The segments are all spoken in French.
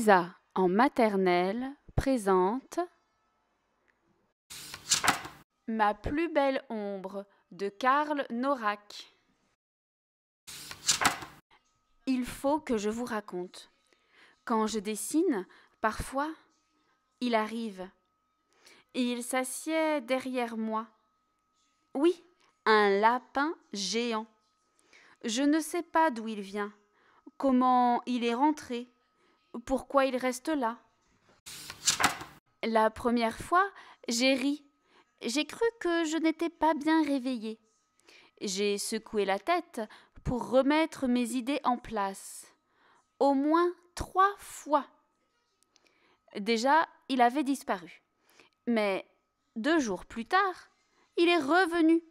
Lisa en maternelle présente Ma plus belle ombre de Karl Norak. Il faut que je vous raconte. Quand je dessine, parfois, il arrive. Et il s'assied derrière moi. Oui, un lapin géant. Je ne sais pas d'où il vient, comment il est rentré, pourquoi il reste là. La première fois, j'ai ri. J'ai cru que je n'étais pas bien réveillée. J'ai secoué la tête pour remettre mes idées en place. Au moins trois fois. Déjà, il avait disparu. Mais deux jours plus tard, il est revenu.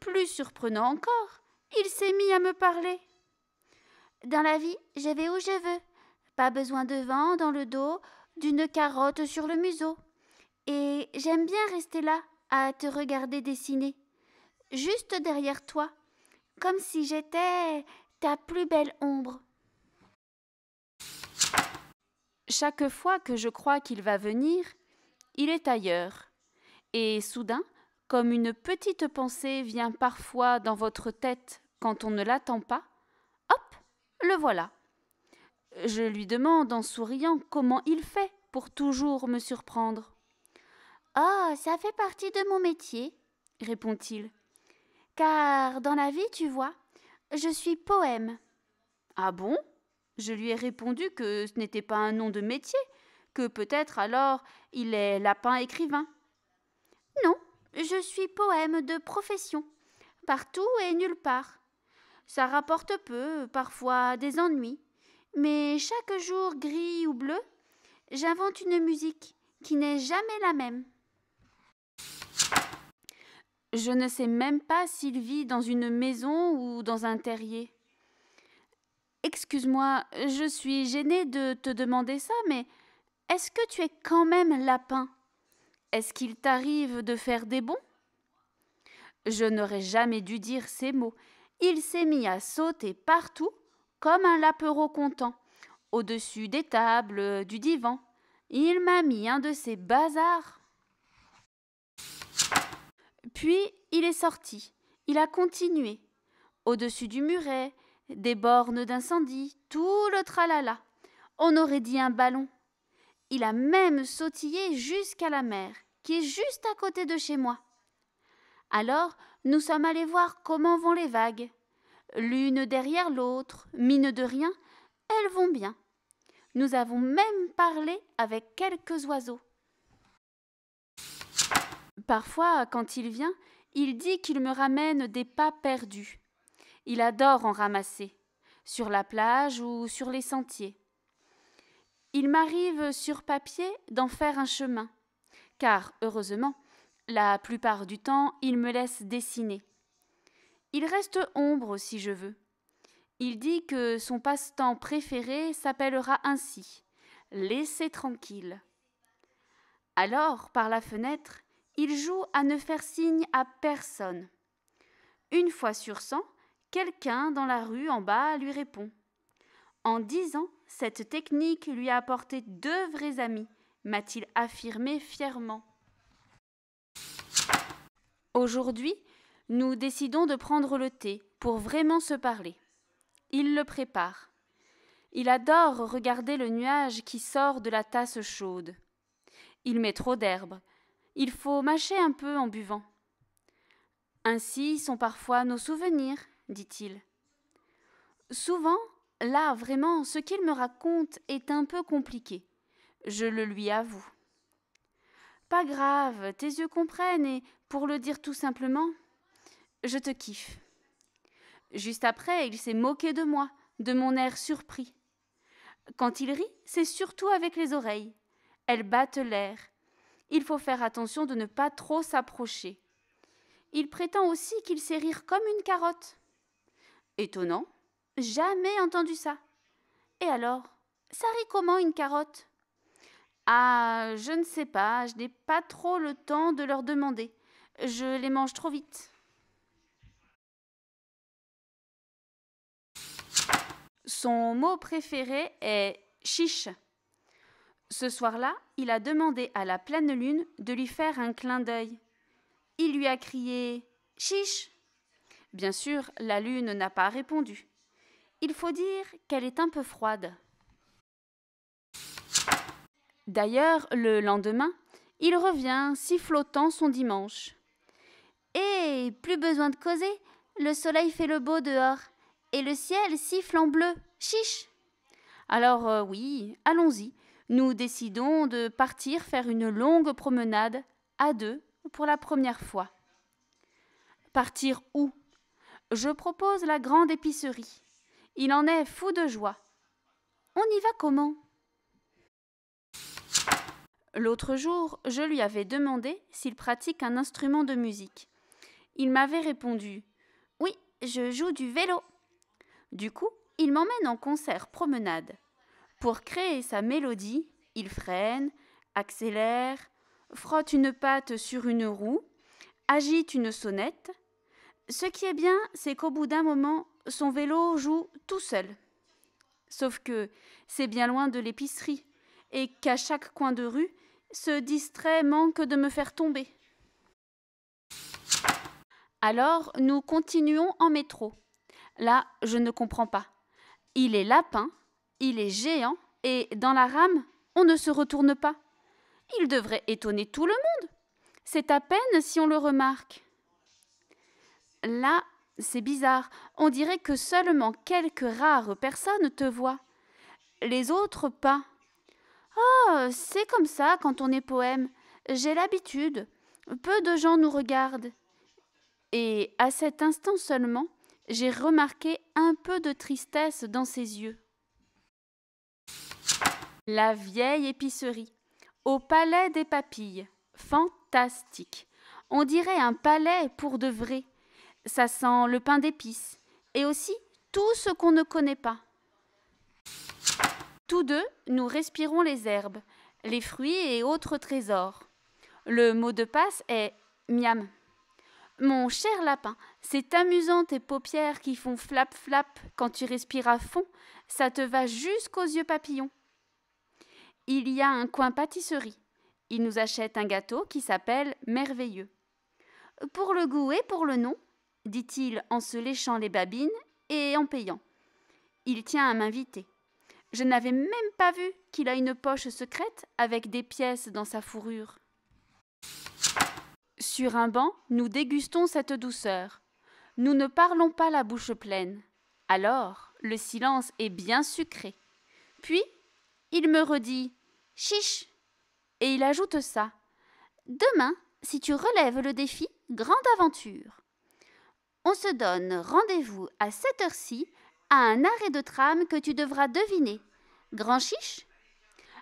Plus surprenant encore, il s'est mis à me parler. Dans la vie, je vais où je veux. Pas besoin de vent dans le dos, d'une carotte sur le museau. Et j'aime bien rester là, à te regarder dessiner. Juste derrière toi, comme si j'étais ta plus belle ombre. Chaque fois que je crois qu'il va venir, il est ailleurs. Et soudain, comme une petite pensée vient parfois dans votre tête quand on ne l'attend pas, hop, le voilà. Je lui demande en souriant comment il fait pour toujours me surprendre. Oh, ça fait partie de mon métier, répond-il. Car dans la vie, tu vois, je suis poème. Ah bon Je lui ai répondu que ce n'était pas un nom de métier, que peut-être alors il est lapin écrivain. Non, je suis poème de profession, partout et nulle part. Ça rapporte peu, parfois des ennuis mais chaque jour gris ou bleu, j'invente une musique qui n'est jamais la même. Je ne sais même pas s'il vit dans une maison ou dans un terrier. Excuse-moi, je suis gênée de te demander ça, mais est-ce que tu es quand même lapin Est-ce qu'il t'arrive de faire des bons Je n'aurais jamais dû dire ces mots. Il s'est mis à sauter partout comme un lapereau content, au-dessus des tables, du divan. Il m'a mis un de ces bazars. Puis il est sorti, il a continué, au-dessus du muret, des bornes d'incendie, tout le tralala. On aurait dit un ballon. Il a même sautillé jusqu'à la mer, qui est juste à côté de chez moi. Alors, nous sommes allés voir comment vont les vagues l'une derrière l'autre, mine de rien, elles vont bien. Nous avons même parlé avec quelques oiseaux. Parfois, quand il vient, il dit qu'il me ramène des pas perdus. Il adore en ramasser, sur la plage ou sur les sentiers. Il m'arrive sur papier d'en faire un chemin, car, heureusement, la plupart du temps, il me laisse dessiner. Il reste ombre si je veux. Il dit que son passe-temps préféré s'appellera ainsi Laissez tranquille. Alors, par la fenêtre, il joue à ne faire signe à personne. Une fois sur cent, quelqu'un dans la rue en bas lui répond. En dix ans, cette technique lui a apporté deux vrais amis, m'a-t-il affirmé fièrement. Aujourd'hui, nous décidons de prendre le thé pour vraiment se parler. Il le prépare. Il adore regarder le nuage qui sort de la tasse chaude. Il met trop d'herbe. Il faut mâcher un peu en buvant. Ainsi sont parfois nos souvenirs, dit-il. Souvent, là, vraiment, ce qu'il me raconte est un peu compliqué. Je le lui avoue. Pas grave, tes yeux comprennent et, pour le dire tout simplement, je te kiffe. Juste après, il s'est moqué de moi, de mon air surpris. Quand il rit, c'est surtout avec les oreilles. Elles battent l'air. Il faut faire attention de ne pas trop s'approcher. Il prétend aussi qu'il sait rire comme une carotte. Étonnant, jamais entendu ça. Et alors, ça rit comment une carotte Ah, je ne sais pas, je n'ai pas trop le temps de leur demander. Je les mange trop vite. Son mot préféré est chiche. Ce soir-là, il a demandé à la pleine lune de lui faire un clin d'œil. Il lui a crié Chiche Bien sûr, la lune n'a pas répondu. Il faut dire qu'elle est un peu froide. D'ailleurs, le lendemain, il revient sifflotant son dimanche. Et eh, plus besoin de causer, le soleil fait le beau dehors et le ciel siffle en bleu. Chiche Alors euh, oui, allons-y. Nous décidons de partir faire une longue promenade à deux pour la première fois. Partir où Je propose la grande épicerie. Il en est fou de joie. On y va comment L'autre jour, je lui avais demandé s'il pratique un instrument de musique. Il m'avait répondu Oui, je joue du vélo. Du coup, il m'emmène en concert promenade. Pour créer sa mélodie, il freine, accélère, frotte une patte sur une roue, agite une sonnette. Ce qui est bien, c'est qu'au bout d'un moment, son vélo joue tout seul. Sauf que c'est bien loin de l'épicerie, et qu'à chaque coin de rue, ce distrait manque de me faire tomber. Alors nous continuons en métro. Là, je ne comprends pas. Il est lapin, il est géant, et dans la rame, on ne se retourne pas. Il devrait étonner tout le monde. C'est à peine si on le remarque. Là, c'est bizarre. On dirait que seulement quelques rares personnes te voient. Les autres pas. Oh, c'est comme ça quand on est poème. J'ai l'habitude. Peu de gens nous regardent. Et à cet instant seulement, j'ai remarqué un peu de tristesse dans ses yeux. La vieille épicerie, au palais des papilles, fantastique. On dirait un palais pour de vrai. Ça sent le pain d'épices et aussi tout ce qu'on ne connaît pas. Tous deux, nous respirons les herbes, les fruits et autres trésors. Le mot de passe est miam. Mon cher lapin, c'est amusant tes paupières qui font flap flap quand tu respires à fond, ça te va jusqu'aux yeux papillons. Il y a un coin pâtisserie. Il nous achète un gâteau qui s'appelle Merveilleux. Pour le goût et pour le nom, dit-il en se léchant les babines et en payant. Il tient à m'inviter. Je n'avais même pas vu qu'il a une poche secrète avec des pièces dans sa fourrure. Sur un banc, nous dégustons cette douceur. Nous ne parlons pas la bouche pleine. Alors, le silence est bien sucré. Puis, il me redit Chiche Et il ajoute ça Demain, si tu relèves le défi, grande aventure. On se donne rendez-vous à cette heure-ci à un arrêt de tram que tu devras deviner. Grand chiche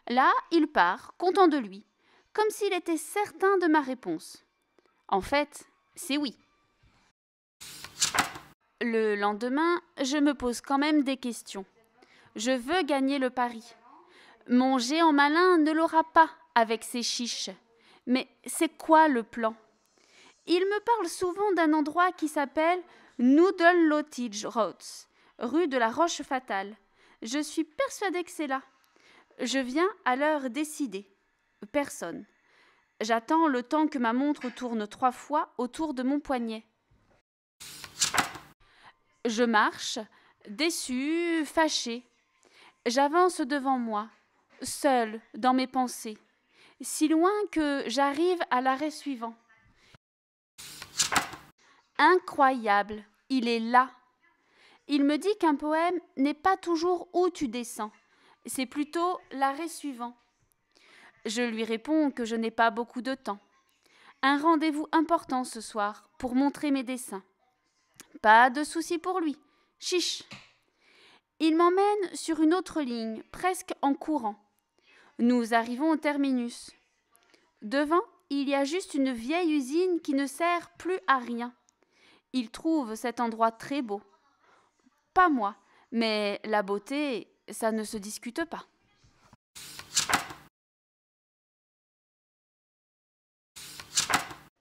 Là, il part, content de lui, comme s'il était certain de ma réponse. En fait, c'est oui. Le lendemain, je me pose quand même des questions. Je veux gagner le pari. Mon géant malin ne l'aura pas avec ses chiches. Mais c'est quoi le plan Il me parle souvent d'un endroit qui s'appelle Noodle Lottage Roads, rue de la Roche Fatale. Je suis persuadée que c'est là. Je viens à l'heure décidée. Personne. J'attends le temps que ma montre tourne trois fois autour de mon poignet. Je marche, déçu, fâché. J'avance devant moi, seul dans mes pensées, si loin que j'arrive à l'arrêt suivant. Incroyable, il est là. Il me dit qu'un poème n'est pas toujours où tu descends, c'est plutôt l'arrêt suivant. Je lui réponds que je n'ai pas beaucoup de temps. Un rendez-vous important ce soir pour montrer mes dessins. Pas de souci pour lui. Chiche. Il m'emmène sur une autre ligne, presque en courant. Nous arrivons au terminus. Devant, il y a juste une vieille usine qui ne sert plus à rien. Il trouve cet endroit très beau. Pas moi, mais la beauté, ça ne se discute pas.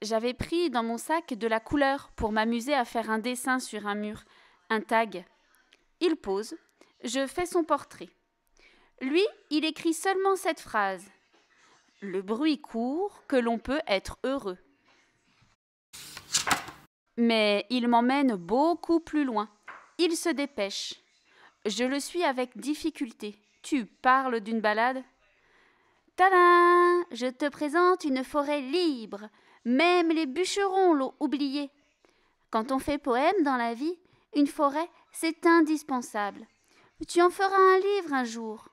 j'avais pris dans mon sac de la couleur pour m'amuser à faire un dessin sur un mur, un tag. Il pose, je fais son portrait. Lui, il écrit seulement cette phrase. Le bruit court que l'on peut être heureux. Mais il m'emmène beaucoup plus loin. Il se dépêche. Je le suis avec difficulté. Tu parles d'une balade Tadam Je te présente une forêt libre. Même les bûcherons l'ont oublié. Quand on fait poème dans la vie, une forêt, c'est indispensable. Tu en feras un livre un jour.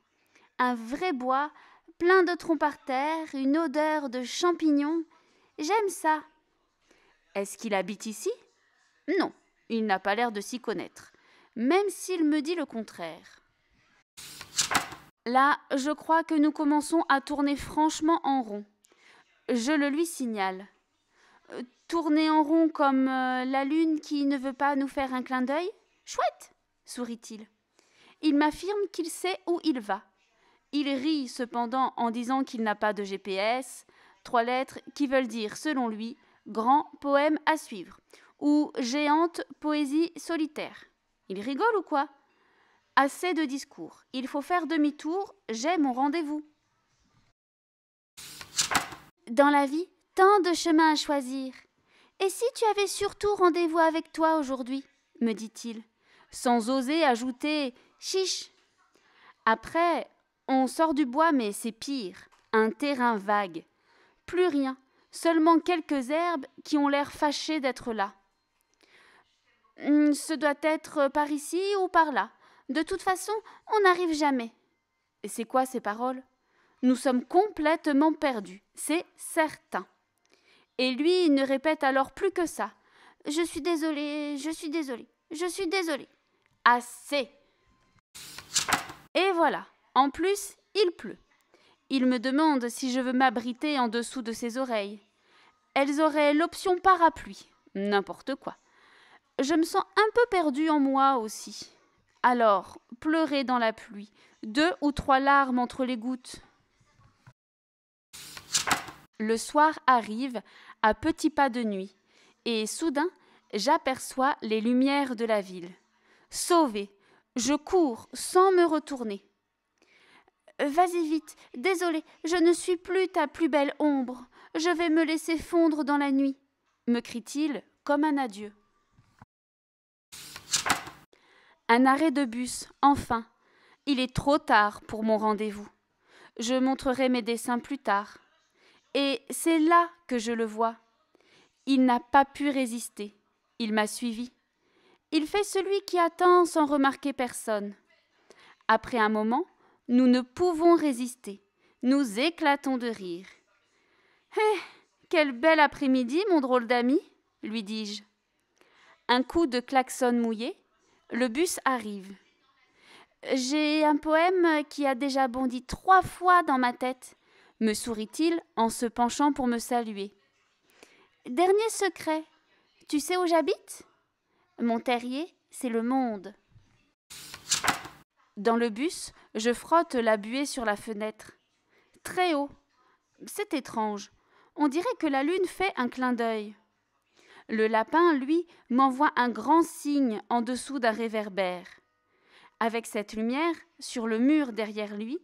Un vrai bois, plein de troncs par terre, une odeur de champignons. J'aime ça. Est-ce qu'il habite ici Non, il n'a pas l'air de s'y connaître, même s'il me dit le contraire. Là, je crois que nous commençons à tourner franchement en rond. Je le lui signale tourner en rond comme euh, la lune qui ne veut pas nous faire un clin d'œil Chouette sourit Il, il m'affirme qu'il sait où il va. Il rit cependant en disant qu'il n'a pas de GPS, trois lettres qui veulent dire, selon lui, grand poème à suivre ou géante poésie solitaire. Il rigole ou quoi Assez de discours. Il faut faire demi-tour, j'ai mon rendez-vous. Dans la vie, Tant de chemins à choisir. Et si tu avais surtout rendez-vous avec toi aujourd'hui me dit-il, sans oser ajouter chiche. Après, on sort du bois, mais c'est pire, un terrain vague. Plus rien, seulement quelques herbes qui ont l'air fâchées d'être là. Ce doit être par ici ou par là. De toute façon, on n'arrive jamais. Et C'est quoi ces paroles Nous sommes complètement perdus, c'est certain. Et lui ne répète alors plus que ça. Je suis désolé, je suis désolé, je suis désolé. Assez. Et voilà. En plus, il pleut. Il me demande si je veux m'abriter en dessous de ses oreilles. Elles auraient l'option parapluie. N'importe quoi. Je me sens un peu perdue en moi aussi. Alors, pleurer dans la pluie, deux ou trois larmes entre les gouttes. Le soir arrive, à petits pas de nuit, et soudain j'aperçois les lumières de la ville. Sauvé, je cours sans me retourner. Vas-y vite, désolé, je ne suis plus ta plus belle ombre, je vais me laisser fondre dans la nuit, me crie-t-il comme un adieu. Un arrêt de bus, enfin. Il est trop tard pour mon rendez-vous. Je montrerai mes dessins plus tard. Et c'est là que je le vois. Il n'a pas pu résister. Il m'a suivi. Il fait celui qui attend sans remarquer personne. Après un moment, nous ne pouvons résister. Nous éclatons de rire. Eh, quel bel après-midi, mon drôle d'ami lui dis-je. Un coup de klaxon mouillé, le bus arrive. J'ai un poème qui a déjà bondi trois fois dans ma tête me sourit-il en se penchant pour me saluer. Dernier secret, tu sais où j'habite Mon terrier, c'est le monde. Dans le bus, je frotte la buée sur la fenêtre. Très haut. C'est étrange. On dirait que la lune fait un clin d'œil. Le lapin, lui, m'envoie un grand signe en dessous d'un réverbère. Avec cette lumière, sur le mur derrière lui,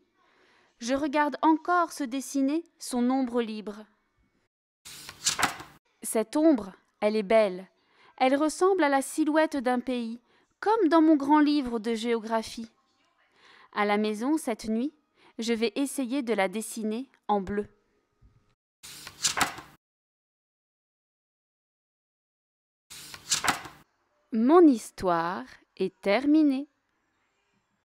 je regarde encore se dessiner son ombre libre. Cette ombre, elle est belle. Elle ressemble à la silhouette d'un pays, comme dans mon grand livre de géographie. À la maison, cette nuit, je vais essayer de la dessiner en bleu. Mon histoire est terminée.